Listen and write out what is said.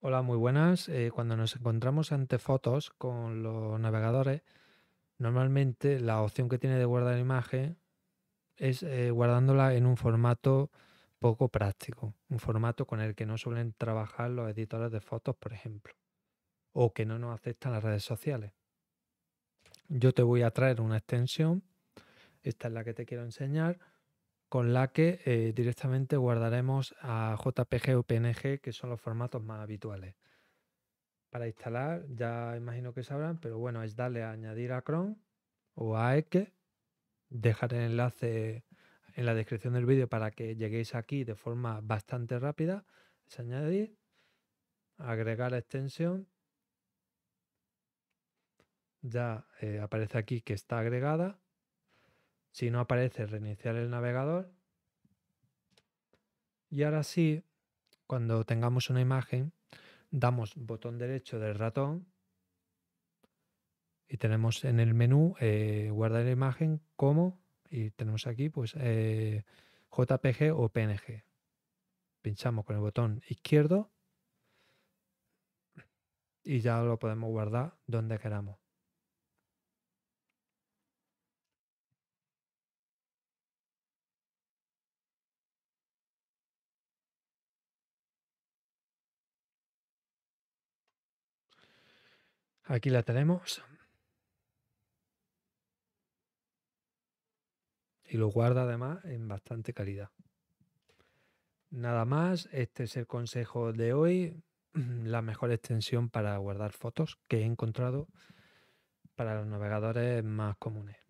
Hola, muy buenas. Eh, cuando nos encontramos ante fotos con los navegadores, normalmente la opción que tiene de guardar imagen es eh, guardándola en un formato poco práctico, un formato con el que no suelen trabajar los editores de fotos, por ejemplo, o que no nos aceptan las redes sociales. Yo te voy a traer una extensión, esta es la que te quiero enseñar con la que eh, directamente guardaremos a JPG o PNG, que son los formatos más habituales. Para instalar, ya imagino que sabrán, pero bueno, es darle a añadir a Chrome o a Eke, dejar el enlace en la descripción del vídeo para que lleguéis aquí de forma bastante rápida. Es añadir, agregar extensión. Ya eh, aparece aquí que está agregada si no aparece, reiniciar el navegador. Y ahora sí, cuando tengamos una imagen, damos botón derecho del ratón y tenemos en el menú eh, guardar la imagen como, y tenemos aquí pues eh, JPG o PNG. Pinchamos con el botón izquierdo y ya lo podemos guardar donde queramos. Aquí la tenemos. Y lo guarda además en bastante calidad. Nada más, este es el consejo de hoy. La mejor extensión para guardar fotos que he encontrado para los navegadores más comunes.